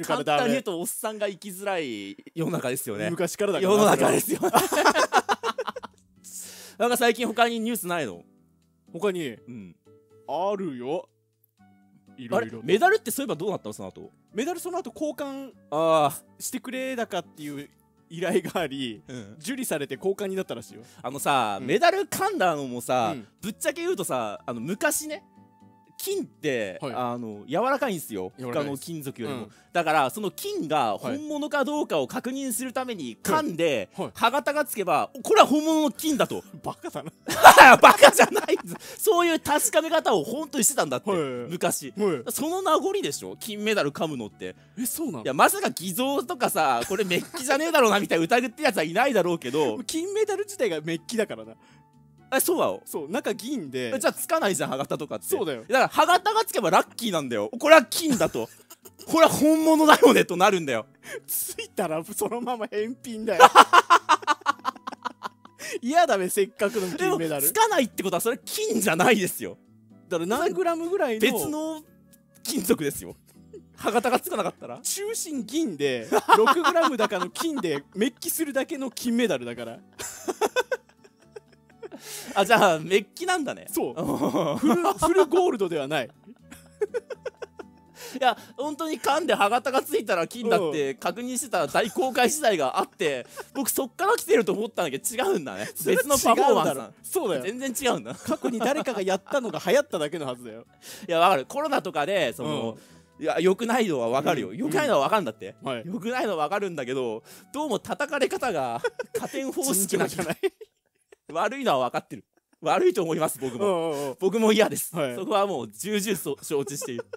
るから簡単に言うとおっさんが生きづらい世の中ですよね昔からだから世の中ですよ なんか最近他にニュースないの他に、うん、あるよいろいろメダルってそういえばどうなったのその後メダルその後交換あしてくれだかっていう依頼があり、うん、受理されて交換になったらしいよあのさ、うん、メダル噛んだのもさ、うん、ぶっちゃけ言うとさあの昔ね金って、はい、あの柔らかいんですよ他の金属よりも、うん、だからその金が本物かどうかを確認するために噛んで、はいはい、歯型がつけばこれは本物の金だとバカだな バカじゃないそういう確かめ方を本当にしてたんだって、昔、その名残でしょ金メダル噛むのってえそうなのいやまさか偽造とかさこれメッキじゃねえだろうなみたいな疑ってるやつはいないだろうけど 金メダル自体がメッキだからなあそうだよそう中銀でじゃあつかないじゃん歯型とかってそうだよだから歯型がつけばラッキーなんだよこれは金だと これは本物だよねとなるんだよついたらそのまま返品だよ 嫌だねせっかくの金メダルつかないってことはそれ金じゃないですよだから何グラムぐらいの別の金属ですよ歯型がつかなかったら中心銀で 6g 高の金でメッキするだけの金メダルだからあじゃあメッキなんだねそうフルフルゴールドではないいや本当に缶で歯型がついたら金だって確認してたら大公開時代があって、うん、僕そっから来てると思ったんだけど違うんだね別のパフォーマンスそうだよ全然違うんだ過去に誰かがやったのが流行っただけのはずだよいやわかるコロナとかでその、うんいや良くないのは分かるよ、うん、良くないのは分かるんだって、うんはい、良くないのは分かるんだけどどうも叩かれ方が加点方式なんじゃない悪いのは分かってる悪いと思います僕も、僕も嫌です、はい、そこはもう重々承知している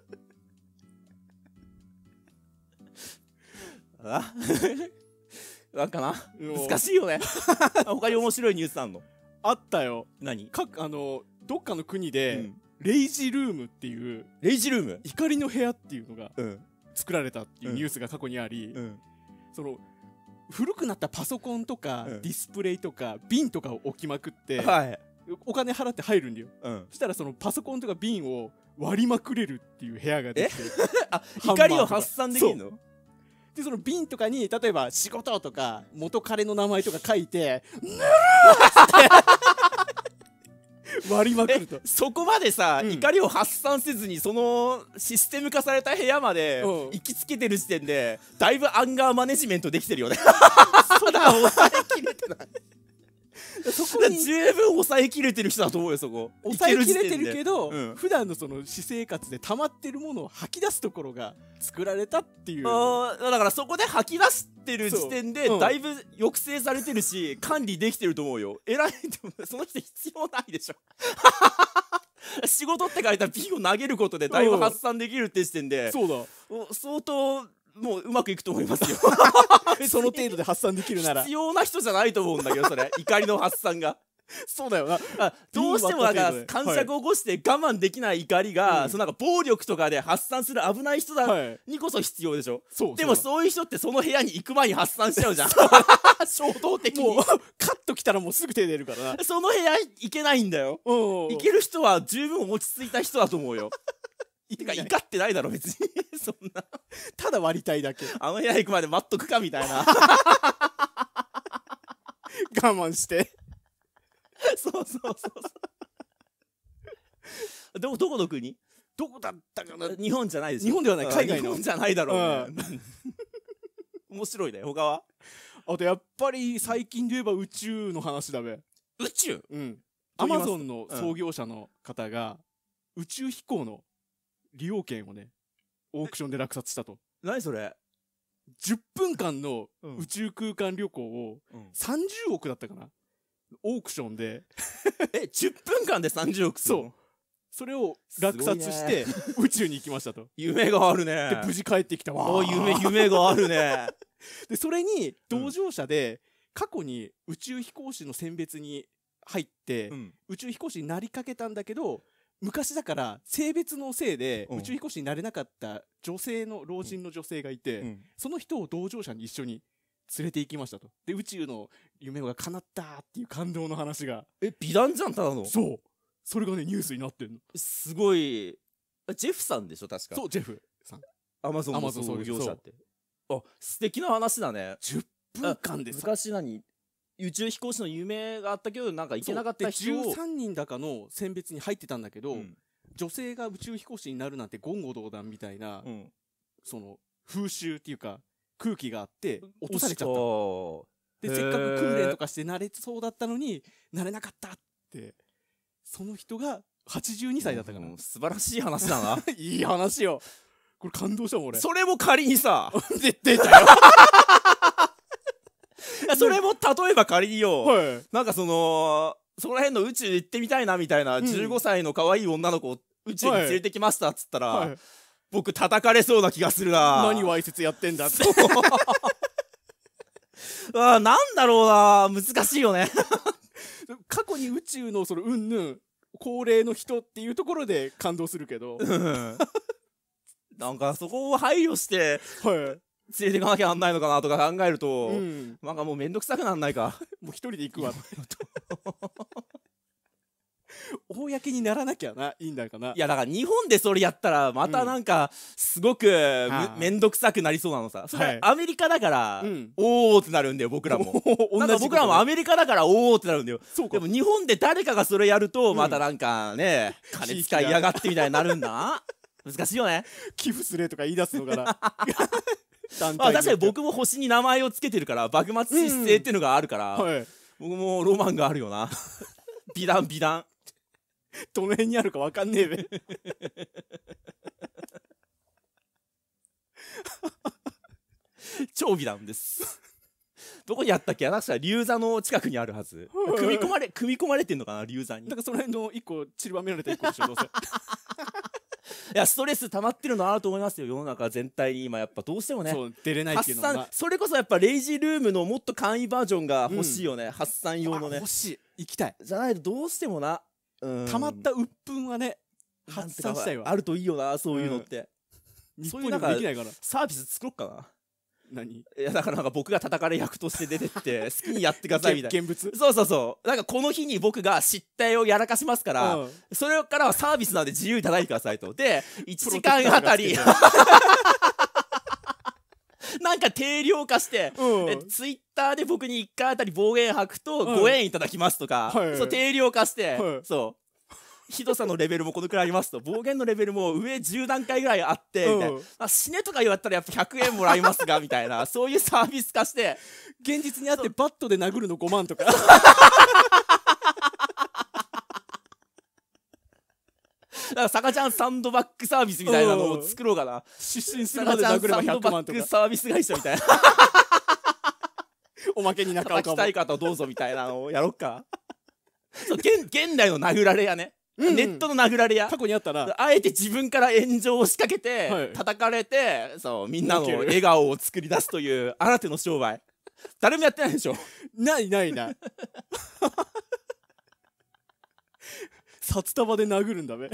あなんかな難しいよね他に面白いニュースあんのあったよ何かあのどっかの国で、うん、レイジルームっていうレイジルーム怒りの部屋っていうのが、うん、作られたっていうニュースが過去にあり、うん、その古くなったパソコンとか、ディスプレイとか瓶とかを置きまくって、はい、お金払って入るんだよ、うん、そしたらそのパソコンとか瓶を割りまくれるっていう部屋ができて 怒りを発散できるのでその瓶とかに例えば仕事とか元彼の名前とか書いて「ぬるー!」って割りまくるとそこまでさ、うん、怒りを発散せずにそのシステム化された部屋まで行きつけてる時点でだいぶアンガーマネジメントできてるよねそん抑えきれてない そこに十分抑えきれてる人だと思うよそこ抑えきれてるけど、うん、普段のその私生活で溜まってるものを吐き出すところが作られたっていうだからそこで吐き出すってる時点で、だいぶ抑制されてるし、管理できてると思うよ。偉いとその人必要ないでしょ。仕事って書いたらピンを投げることでだいぶ発散できるって時点で、そうだ相当もううまくいくと思いますよ その程度で発散できるなら必要な人じゃないと思うんだけどそれ怒りの発散が そうだよなあどうしてもなんか感触を起こして我慢できない怒りが、そのなんか暴力とかで発散する危ない人だ、にこそ必要でしょそうでもそういう人ってその部屋に行く前に発散しちゃうじゃん 衝動的にカッときたらもうすぐ手出るからなその部屋行けないんだよ行ける人は十分落ち着いた人だと思うよてか怒ってないだろ別にそんなただ割りたいだけあの部屋行くまで待っとくかみたいな我慢してそうそうそうど どこの国どこだったかな日本じゃないです日本ではない海外の日本じゃないだろう、ね、面白いね他はあとやっぱり最近で言えば宇宙の話だべ宇宙うんアマゾンの創業者の方が、うん、宇宙飛行の利用権をねオークションで落札したと何それ10分間の宇宙空間旅行を30億だったかな、うんオークションで え、10分間で30億そう。それを落札して宇宙に行きましたと。夢があるね。で、無事帰ってきたわ。夢、夢があるね。で、それに同乗者で、過去に宇宙飛行士の選別に入って、宇宙飛行士になりかけたんだけど、昔だから性別のせいで宇宙飛行士になれなかった女性の老人の女性がいて、その人を同乗者に一緒に連れて行きましたと。で、宇宙の夢が叶ったっていう感動の話が。え、美談じゃん、ただの。そう。それがね、ニュースになってんの。すごい。ジェフさんでしょ、確か。そう、ジェフさん。アマゾンの創業者って。あ、素敵な話だね。10分間で昔何宇宙飛行士の夢があったけど、なんか行けなかった人を。13人だかの選別に入ってたんだけど、うん、女性が宇宙飛行士になるなんて言語道断みたいな、うん、その、風習っていうか、空気があって、落とされちゃった。で、せっかく訓練とかして慣れそうだったのに、慣れなかったって、その人が82歳だったから。素晴らしい話だな。いい話よ。これ感動したもん俺。それも仮にさ、出たよ。それも例えば仮によ、はい、なんかその、そこら辺の宇宙行ってみたいなみたいな、15歳の可愛い女の子を宇宙に連れてきましたっつったら、はいはい僕叩かれそうな気がするな何わいせつやってんだって あなんだろうな難しいよね 過去に宇宙のそのうんぬん高齢の人っていうところで感動するけど、うん、なんかそこを配慮して、はい、連れてかなきゃなんないのかなとか考えると、うん、なんかもう面倒くさくなんないか もう一人で行くわと公にならなきゃないいんだかないやだから日本でそれやったらまたなんかすごく面倒くさくなりそうなのさそれアメリカだから、おおってなるんだよ僕らも 僕らもアメリカだからおおってなるんだよでも日本で誰かがそれやるとまたなんかね、うん、金使いやがってみたいになるんだ 難しいよね寄付すれとか言い出すのかな あ、確かに僕も星に名前を付けてるから幕末姿勢っていうのがあるから、うんはい、僕もロマンがあるよな美談美談 どの辺にあるかわかんねえべ。超美談です。どこにあったっけ確か竜座の近くにあるはず。組み込まれ、組み込まれてんのかな竜座に。だからその辺の一個散りばめられた一個でしょ、どうせ。いや、ストレス溜まってるのあると思いますよ、世の中全体に今、やっぱどうしてもね。出れないっていうのが。それこそやっぱ、レイジールームのもっと簡易バージョンが欲しいよね、うん、発散用のね。欲しい。行きたい。じゃないとどうしてもな、たまった鬱憤はね、発散したいわ。あるといいよな、そういうのって。日本にもできないから。サービス作ろっかな。何いやだからなんか僕が叩かれ役として出てって 好きにやってくださいみたいな現物そうそうそうなんかこの日に僕が失態をやらかしますから、それからはサービスなんで自由にたいてくださいとで1時間あたりなんか定量化して、うん、ツイッターで僕に1回あたり暴言吐くと5円いただきますとか、そう定量化して、はい、そうひどさのレベルもこのくらいありますと暴言のレベルも上10段階ぐらいあってみたいな、うん、あ死ねとか言われたらやっぱ100円もらいますがみたいなそういうサービス化して現実にあってバットで殴るの5万とか だかサ坂ちゃんサンドバッグサービスみたいなのを作ろうかな出身するまで殴れば100万とかサンドバッグサービス会社みたいな おまけに仲叩きたい方どうぞみたいなのをやろっかそう現現代の殴られ屋ね、うんうん、ネットの殴られ屋過去にあったなあえて自分から炎上を仕掛けて、はい、叩かれてそうみんなの笑顔を作り出すという新手の商売誰もやってないでしょ ないないない札束で殴るんだべ